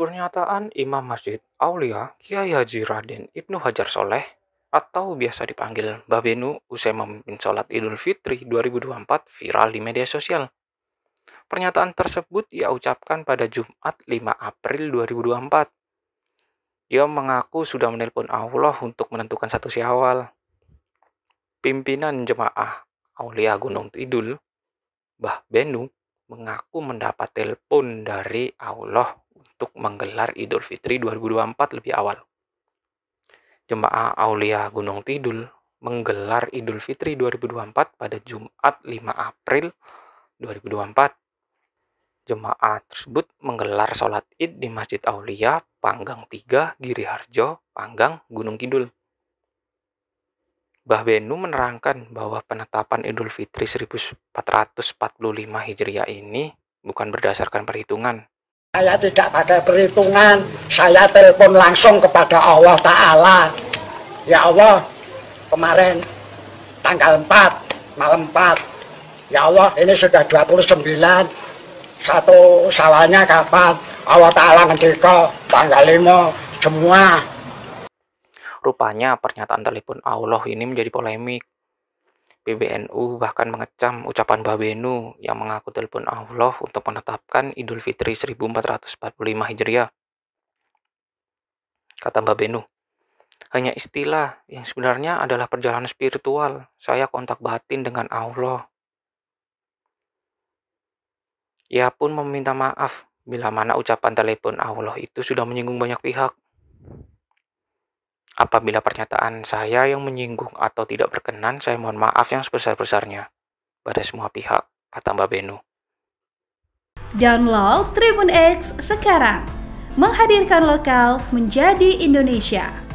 Pernyataan Imam Masjid Aulia Kiai Haji Raden Ibnu Hajar Soleh atau biasa dipanggil Babenu usai memimpin sholat Idul Fitri 2024 viral di media sosial. Pernyataan tersebut ia ucapkan pada Jumat 5 April 2024. Ia mengaku sudah menelpon Allah untuk menentukan satu syawal. Pimpinan jemaah Aulia Gunung Tidul, Bah Benu, mengaku mendapat telepon dari Allah untuk menggelar Idul Fitri 2024 lebih awal. Jemaah Aulia Gunung Tidul menggelar Idul Fitri 2024 pada Jumat 5 April 2024. Jemaah tersebut menggelar sholat id di Masjid Aulia, Panggang 3, Giri Harjo, Panggang, Gunung Kidul. Bah Benu menerangkan bahwa penetapan Idul Fitri 1445 Hijriah ini bukan berdasarkan perhitungan, saya tidak pakai perhitungan, saya telepon langsung kepada Allah Ta'ala. Ya Allah, kemarin tanggal 4, malam 4. Ya Allah, ini sudah 29, satu sawahnya kapan? Allah Ta'ala ngejiko, tanggal 5, semua. Rupanya pernyataan telepon Allah ini menjadi polemik PBNU bahkan mengecam ucapan Babenu yang mengaku telepon Allah untuk menetapkan Idul Fitri 1445 Hijriah. Kata Babenu, hanya istilah yang sebenarnya adalah perjalanan spiritual. Saya kontak batin dengan Allah. Ia pun meminta maaf bila mana ucapan telepon Allah itu sudah menyinggung banyak pihak Apabila pernyataan saya yang menyinggung atau tidak berkenan, saya mohon maaf yang sebesar-besarnya pada semua pihak, kata Mbak Benu. Download Tribun X sekarang, menghadirkan lokal menjadi Indonesia.